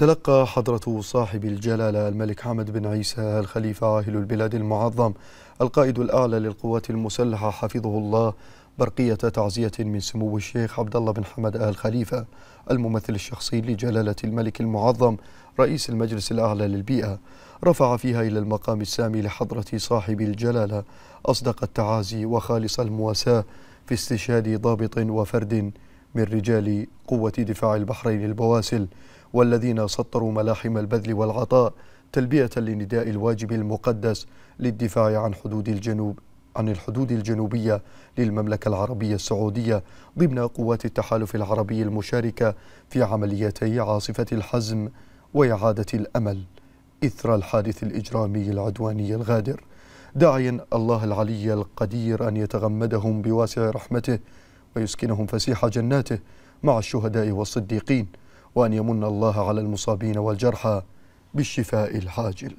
تلقى حضرة صاحب الجلالة الملك حمد بن عيسى الخليفة عاهل البلاد المعظم القائد الأعلى للقوات المسلحة حفظه الله برقية تعزية من سمو الشيخ عبد الله بن حمد آل خليفة الممثل الشخصي لجلالة الملك المعظم رئيس المجلس الأعلى للبيئة رفع فيها إلى المقام السامي لحضرة صاحب الجلالة أصدق التعازي وخالص المواساة في استشهاد ضابط وفرد من رجال قوة دفاع البحرين البواسل والذين سطروا ملاحم البذل والعطاء تلبية لنداء الواجب المقدس للدفاع عن حدود الجنوب عن الحدود الجنوبية للمملكة العربية السعودية ضمن قوات التحالف العربي المشاركة في عمليتي عاصفة الحزم وإعادة الأمل إثر الحادث الإجرامي العدواني الغادر داعيا الله العلي القدير أن يتغمدهم بواسع رحمته ويسكنهم فسيح جناته مع الشهداء والصديقين وأن يمن الله على المصابين والجرحى بالشفاء العاجل